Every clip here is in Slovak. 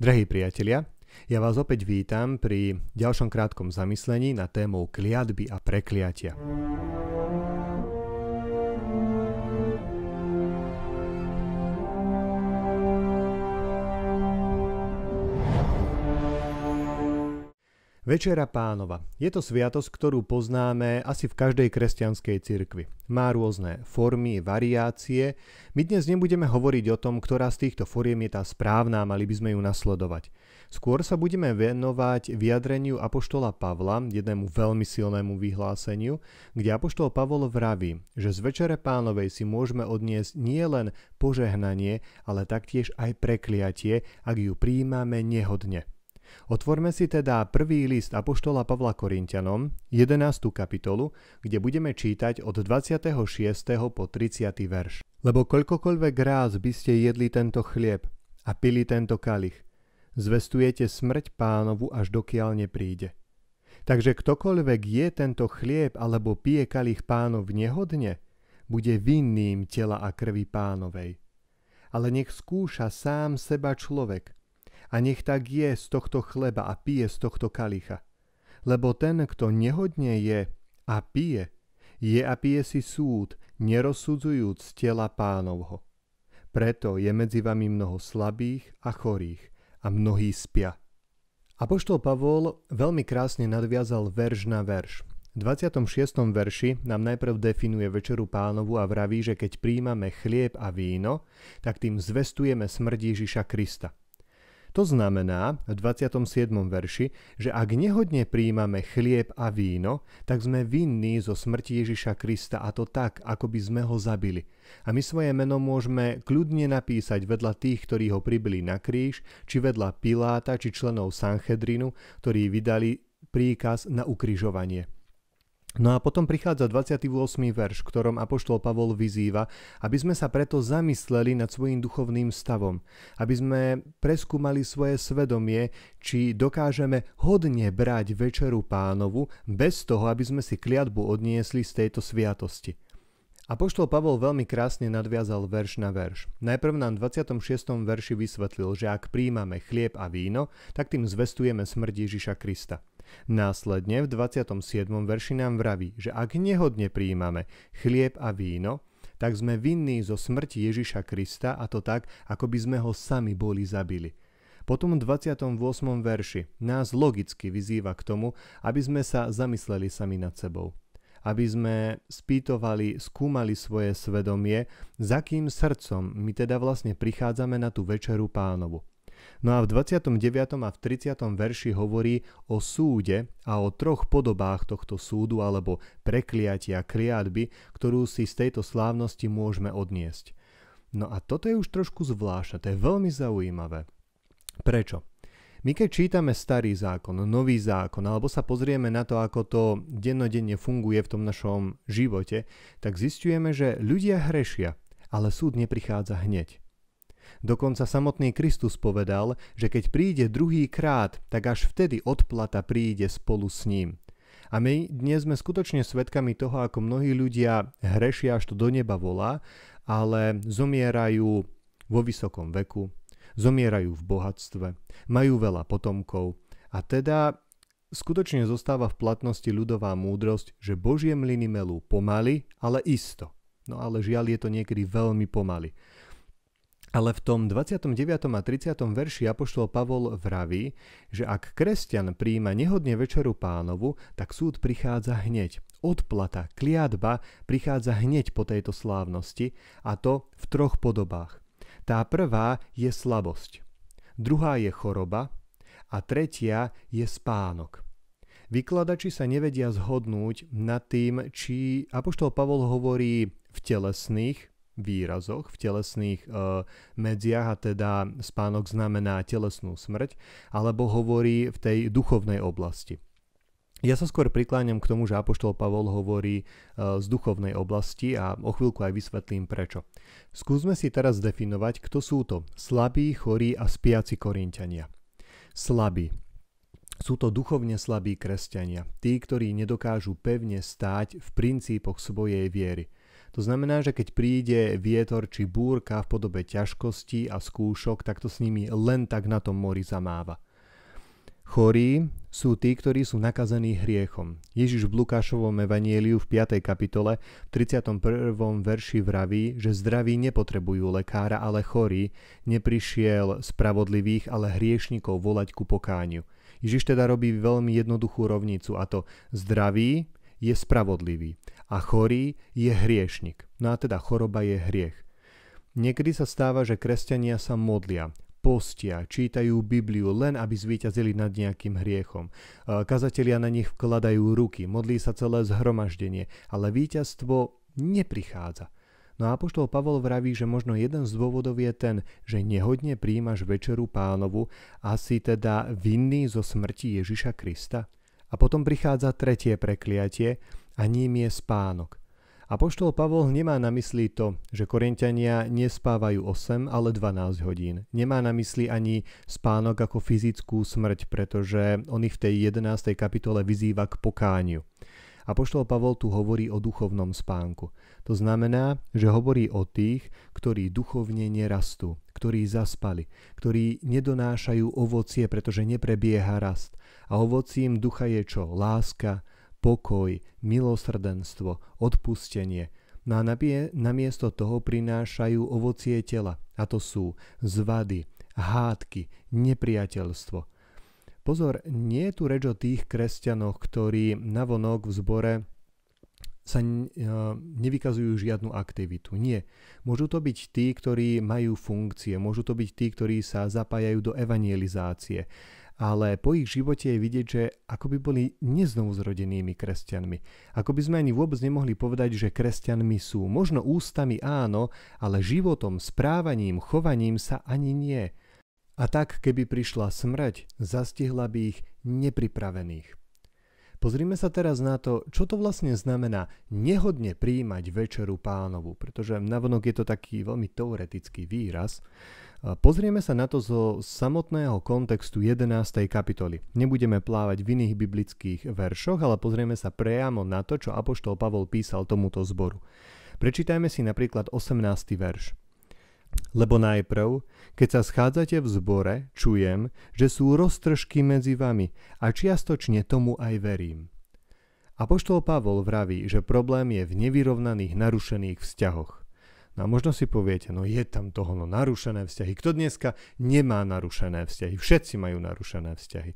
Drahí priatelia, ja vás opäť vítam pri ďalšom krátkom zamyslení na tému kliatby a prekliatia. Večera pánova. Je to sviatosť, ktorú poznáme asi v každej kresťanskej cirkvi. Má rôzne formy, variácie. My dnes nebudeme hovoriť o tom, ktorá z týchto foriem je tá správna a mali by sme ju nasledovať. Skôr sa budeme venovať vyjadreniu Apoštola Pavla, jednému veľmi silnému vyhláseniu, kde Apoštol Pavol vraví, že z Večere pánovej si môžeme odniesť nie len požehnanie, ale taktiež aj prekliatie, ak ju príjmame nehodne. Otvorme si teda prvý list Apoštola Pavla Korintianom, 11. kapitolu, kde budeme čítať od 26. po 30. verš. Lebo koľkokoľvek ráz by ste jedli tento chlieb a pili tento kalich, zvestujete smrť pánovu, až dokiaľ nepríde. Takže ktokoľvek je tento chlieb alebo pije kalich pánov nehodne, bude vinným tela a krvi pánovej. Ale nech skúša sám seba človek – a nech tak je z tohto chleba a pije z tohto kalicha. Lebo ten, kto nehodne je a pije, je a pije si súd, nerozsudzujúc tela pánovho. Preto je medzi vami mnoho slabých a chorých a mnohí spia. Apoštol Pavol veľmi krásne nadviazal verš na verš. V 26. verši nám najprv definuje večeru pánovu a vraví, že keď príjmame chlieb a víno, tak tým zvestujeme smrť Ježiša Krista. To znamená v 27. verši, že ak nehodne príjmame chlieb a víno, tak sme vinní zo smrti Ježiša Krista a to tak, ako by sme ho zabili. A my svoje meno môžeme kľudne napísať vedľa tých, ktorí ho pribili na kríž, či vedľa Piláta, či členov Sanchedrinu, ktorí vydali príkaz na ukrižovanie. No a potom prichádza 28. verš, ktorom Apoštol Pavol vyzýva, aby sme sa preto zamysleli nad svojim duchovným stavom, aby sme preskúmali svoje svedomie, či dokážeme hodne brať večeru pánovu, bez toho, aby sme si kliatbu odniesli z tejto sviatosti. Apoštol Pavol veľmi krásne nadviazal verš na verš. Najprv nám v 26. verši vysvetlil, že ak príjmame chlieb a víno, tak tým zvestujeme smrť Ježiša Krista. Následne v 27. verši nám vraví, že ak nehodne príjmame chlieb a víno, tak sme vinní zo smrti Ježiša Krista a to tak, ako by sme ho sami boli zabili. Potom v 28. verši nás logicky vyzýva k tomu, aby sme sa zamysleli sami nad sebou aby sme spýtovali, skúmali svoje svedomie, za kým srdcom my teda vlastne prichádzame na tú večeru pánovu. No a v 29. a v 30. verši hovorí o súde a o troch podobách tohto súdu alebo prekliatia kliatby, ktorú si z tejto slávnosti môžeme odniesť. No a toto je už trošku zvláštne, to je veľmi zaujímavé. Prečo? My keď čítame starý zákon, nový zákon, alebo sa pozrieme na to, ako to dennodenne funguje v tom našom živote, tak zistujeme, že ľudia hrešia, ale súd neprichádza hneď. Dokonca samotný Kristus povedal, že keď príde druhý krát, tak až vtedy odplata príde spolu s ním. A my dnes sme skutočne svedkami toho, ako mnohí ľudia hrešia až to do neba volá, ale zomierajú vo vysokom veku, zomierajú v bohatstve, majú veľa potomkov a teda skutočne zostáva v platnosti ľudová múdrosť, že Božie mlyny melú pomaly, ale isto. No ale žiaľ je to niekedy veľmi pomaly. Ale v tom 29. a 30. verši Apoštol Pavol vraví, že ak kresťan príjima nehodne večeru pánovu, tak súd prichádza hneď. Odplata, kliatba prichádza hneď po tejto slávnosti a to v troch podobách. Tá prvá je slabosť, druhá je choroba a tretia je spánok. Vykladači sa nevedia zhodnúť nad tým, či Apoštol Pavol hovorí v telesných výrazoch v telesných e, medziach a teda spánok znamená telesnú smrť, alebo hovorí v tej duchovnej oblasti. Ja sa skôr prikláňam k tomu, že Apoštol Pavol hovorí e, z duchovnej oblasti a o chvíľku aj vysvetlím prečo. Skúsme si teraz definovať, kto sú to slabí, chorí a spiaci korintiania. Slabí. Sú to duchovne slabí kresťania, tí, ktorí nedokážu pevne stáť v princípoch svojej viery – to znamená, že keď príde vietor či búrka v podobe ťažkosti a skúšok, tak to s nimi len tak na tom mori zamáva. Chorí sú tí, ktorí sú nakazení hriechom. Ježiš v Lukášovom evanieliu v 5. kapitole v 31. verši vraví, že zdraví nepotrebujú lekára, ale chorí, neprišiel spravodlivých, ale hriešnikov volať ku pokániu. Ježiš teda robí veľmi jednoduchú rovnicu a to zdravý je spravodlivý a chorý je hriešnik. No a teda choroba je hriech. Niekedy sa stáva, že kresťania sa modlia, postia, čítajú Bibliu len aby zvíťazili nad nejakým hriechom. E, kazatelia na nich vkladajú ruky, modlí sa celé zhromaždenie, ale víťazstvo neprichádza. No a Apoštol Pavol vraví, že možno jeden z dôvodov je ten, že nehodne príjimaš večeru pánovu a si teda vinný zo smrti Ježiša Krista. A potom prichádza tretie prekliatie a ním je spánok. Apoštol Pavol nemá na mysli to, že Korintiania nespávajú 8, ale 12 hodín. Nemá na mysli ani spánok ako fyzickú smrť, pretože on ich v tej 11. kapitole vyzýva k pokániu. Apoštol Pavol tu hovorí o duchovnom spánku. To znamená, že hovorí o tých, ktorí duchovne nerastú, ktorí zaspali, ktorí nedonášajú ovocie, pretože neprebieha rast. A ovocím ducha je čo? Láska, pokoj, milosrdenstvo, odpustenie. No a namiesto toho prinášajú ovocie tela, a to sú zvady, hádky, nepriateľstvo. Pozor, nie je tu reč o tých kresťanoch, ktorí na vonok v zbore sa e, nevykazujú žiadnu aktivitu. Nie. Môžu to byť tí, ktorí majú funkcie, môžu to byť tí, ktorí sa zapájajú do evangelizácie ale po ich živote je vidieť, že ako by boli neznovuzrodenými kresťanmi. Ako by sme ani vôbec nemohli povedať, že kresťanmi sú. Možno ústami áno, ale životom, správaním, chovaním sa ani nie. A tak, keby prišla smrť, zastihla by ich nepripravených. Pozrime sa teraz na to, čo to vlastne znamená nehodne príjmať večeru pánovu, pretože navonok je to taký veľmi teoretický výraz. Pozrieme sa na to zo samotného kontextu 11. kapitoly. Nebudeme plávať v iných biblických veršoch, ale pozrieme sa priamo na to, čo apoštol Pavol písal tomuto zboru. Prečítajme si napríklad 18. verš. Lebo najprv, keď sa schádzate v zbore, čujem, že sú roztržky medzi vami a čiastočne tomu aj verím. Apoštol Pavol vraví, že problém je v nevyrovnaných narušených vzťahoch. No a možno si poviete, no je tam toho, no narušené vzťahy. Kto dneska nemá narušené vzťahy? Všetci majú narušené vzťahy.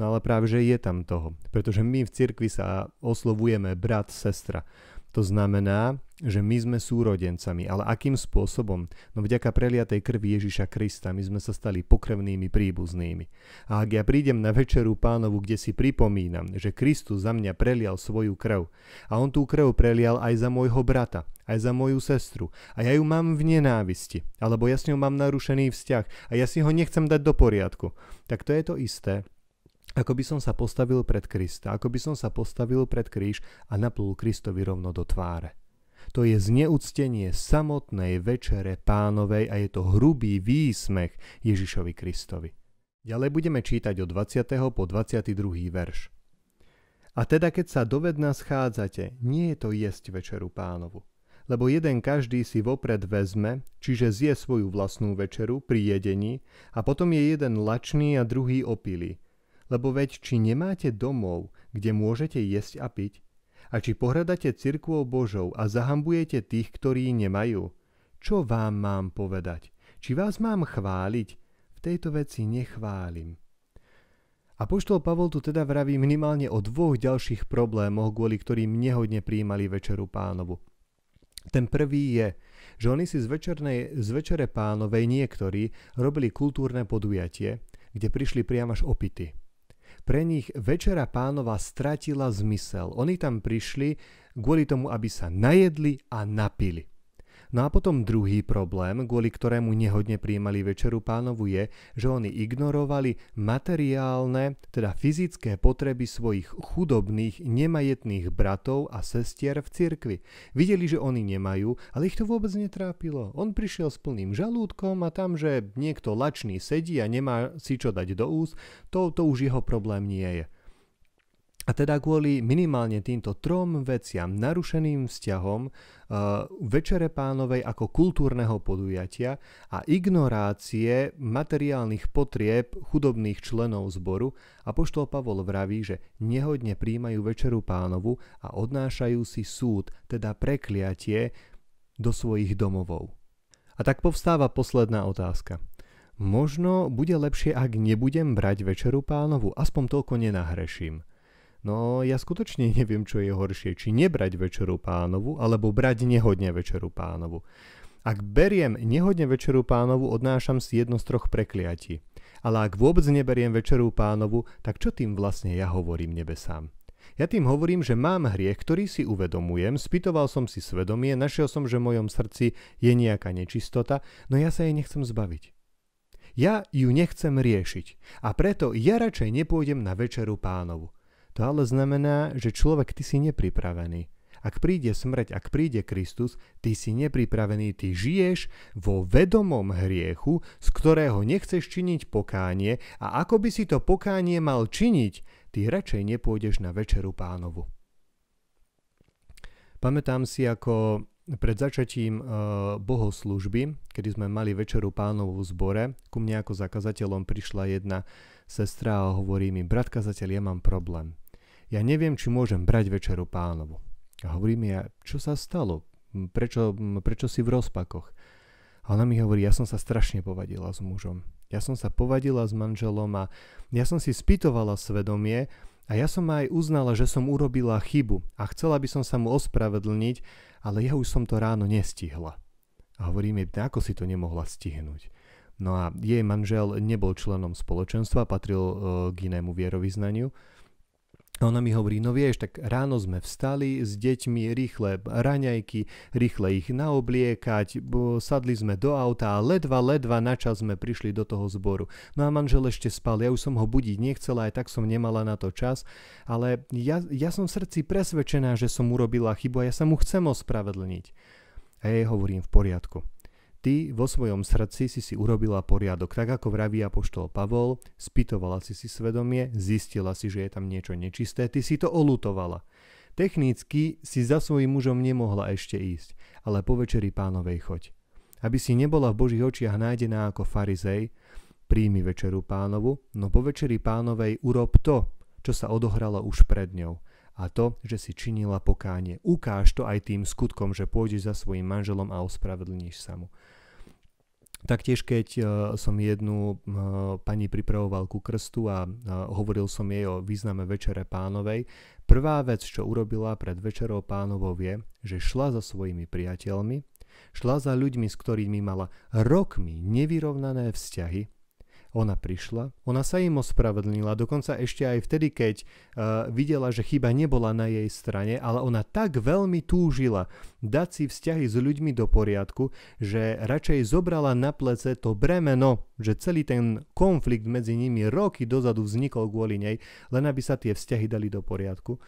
No ale práve, že je tam toho. Pretože my v cirkvi sa oslovujeme brat, sestra. To znamená, že my sme súrodencami. Ale akým spôsobom? No vďaka preliatej krvi Ježiša Krista my sme sa stali pokrevnými príbuznými. A ak ja prídem na večeru pánovu, kde si pripomínam, že Kristus za mňa prelial svoju krv a on tú krv prelial aj za môjho brata, aj za moju sestru a ja ju mám v nenávisti, alebo ja s ňou mám narušený vzťah a ja si ho nechcem dať do poriadku, tak to je to isté, ako by som sa postavil pred Krista, ako by som sa postavil pred kríž a naplul Kristovi rovno do tváre. To je zneúctenie samotnej večere pánovej a je to hrubý výsmech Ježišovi Kristovi. Ďalej budeme čítať od 20. po 22. verš. A teda keď sa dovedna schádzate, nie je to jesť večeru pánovu. Lebo jeden každý si vopred vezme, čiže zje svoju vlastnú večeru pri jedení a potom je jeden lačný a druhý opilý – lebo veď, či nemáte domov, kde môžete jesť a piť, a či pohradate cirkvou Božou a zahambujete tých, ktorí nemajú, čo vám mám povedať? Či vás mám chváliť? V tejto veci nechválim. A poštol Pavol tu teda vraví minimálne o dvoch ďalších problémoch, kvôli ktorým nehodne príjmali večeru pánovu. Ten prvý je, že oni si z, večernej, z večere pánovej niektorí robili kultúrne podujatie, kde prišli priam až opity pre nich Večera pánova stratila zmysel. Oni tam prišli kvôli tomu, aby sa najedli a napili. No a potom druhý problém, kvôli ktorému nehodne prijímali večeru pánovu je, že oni ignorovali materiálne, teda fyzické potreby svojich chudobných, nemajetných bratov a sestier v cirkvi. Videli, že oni nemajú, ale ich to vôbec netrápilo. On prišiel s plným žalúdkom a tam, že niekto lačný sedí a nemá si čo dať do úst, to, to už jeho problém nie je. A teda kvôli minimálne týmto trom veciam, narušeným vzťahom, eh, večere pánovej ako kultúrneho podujatia a ignorácie materiálnych potrieb chudobných členov zboru, apoštol Pavol vraví, že nehodne príjmajú večeru pánovu a odnášajú si súd, teda prekliatie, do svojich domovov. A tak povstáva posledná otázka. Možno bude lepšie, ak nebudem brať večeru pánovu, aspoň toľko nenahreším – No ja skutočne neviem, čo je horšie, či nebrať večeru pánovu, alebo brať nehodne večeru pánovu. Ak beriem nehodne večeru pánovu, odnášam si jedno z troch prekliatí. Ale ak vôbec neberiem večeru pánovu, tak čo tým vlastne ja hovorím nebesám? Ja tým hovorím, že mám hriech, ktorý si uvedomujem, spytoval som si svedomie, našiel som, že v mojom srdci je nejaká nečistota, no ja sa jej nechcem zbaviť. Ja ju nechcem riešiť a preto ja radšej nepôjdem na večeru pánovu. To ale znamená, že človek ty si nepripravený. Ak príde smrť, ak príde Kristus, ty si nepripravený, ty žiješ vo vedomom hriechu, z ktorého nechceš činiť pokánie a ako by si to pokánie mal činiť, ty radšej nepôjdeš na večeru pánovu. Pamätám si, ako pred začatím eh, bohoslužby, kedy sme mali večeru pánovu v zbore, ku mne ako zakazateľom prišla jedna sestra a hovorí mi, brat kazateľ, ja mám problém ja neviem, či môžem brať večeru pánovu. A hovorím ja, čo sa stalo? Prečo, prečo si v rozpakoch? A ona mi hovorí, ja som sa strašne povadila s mužom. Ja som sa povadila s manželom a ja som si spýtovala svedomie a ja som aj uznala, že som urobila chybu a chcela by som sa mu ospravedlniť, ale ja už som to ráno nestihla. A hovorím mi, ako si to nemohla stihnúť. No a jej manžel nebol členom spoločenstva, patril e, k inému vierovýznaniu. A no ona mi hovorí, no vieš, tak ráno sme vstali s deťmi rýchle raňajky, rýchle ich naobliekať, bo sadli sme do auta a ledva, ledva na čas sme prišli do toho zboru. No a manžel ešte spal, ja už som ho budiť nechcela, aj tak som nemala na to čas, ale ja, ja som v srdci presvedčená, že som urobila chybu a ja sa mu chcem ospravedlniť. A jej hovorím v poriadku. Ty vo svojom srdci si si urobila poriadok, tak ako vraví apoštol Pavol, spytovala si si svedomie, zistila si, že je tam niečo nečisté, ty si to olutovala. Technicky si za svojím mužom nemohla ešte ísť, ale po večeri pánovej choď. Aby si nebola v Božích očiach nájdená ako farizej, príjmi večeru pánovu, no po večeri pánovej urob to, čo sa odohralo už pred ňou a to, že si činila pokánie. Ukáž to aj tým skutkom, že pôjdeš za svojim manželom a ospravedlníš sa mu. Taktiež keď e, som jednu e, pani pripravoval ku krstu a e, hovoril som jej o význame Večere pánovej, prvá vec, čo urobila pred Večerou pánovou je, že šla za svojimi priateľmi, šla za ľuďmi, s ktorými mala rokmi nevyrovnané vzťahy ona prišla, ona sa im ospravedlnila, dokonca ešte aj vtedy, keď uh, videla, že chyba nebola na jej strane, ale ona tak veľmi túžila dať si vzťahy s ľuďmi do poriadku, že radšej zobrala na plece to bremeno, že celý ten konflikt medzi nimi roky dozadu vznikol kvôli nej, len aby sa tie vzťahy dali do poriadku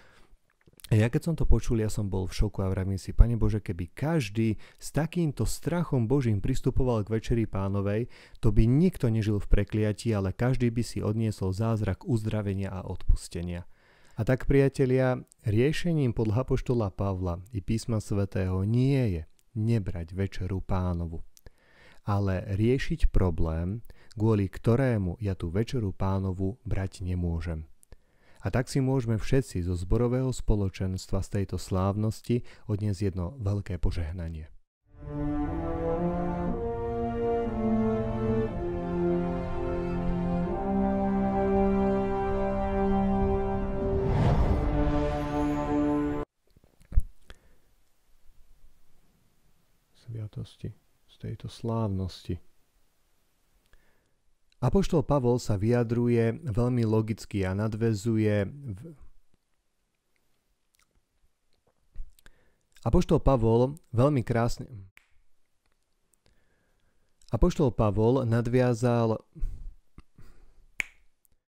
ja keď som to počul, ja som bol v šoku a vravím si, Pane Bože, keby každý s takýmto strachom Božím pristupoval k Večeri pánovej, to by nikto nežil v prekliatí, ale každý by si odniesol zázrak uzdravenia a odpustenia. A tak, priatelia, riešením podľa poštola Pavla i písma svätého nie je nebrať Večeru pánovu, ale riešiť problém, kvôli ktorému ja tú Večeru pánovu brať nemôžem. A tak si môžeme všetci zo zborového spoločenstva z tejto slávnosti odniesť jedno veľké požehnanie. Sviatosti z tejto slávnosti. Apoštol Pavol sa vyjadruje veľmi logicky a nadvezuje... V... Apoštol Pavol veľmi krásne... Apoštol Pavol nadviazal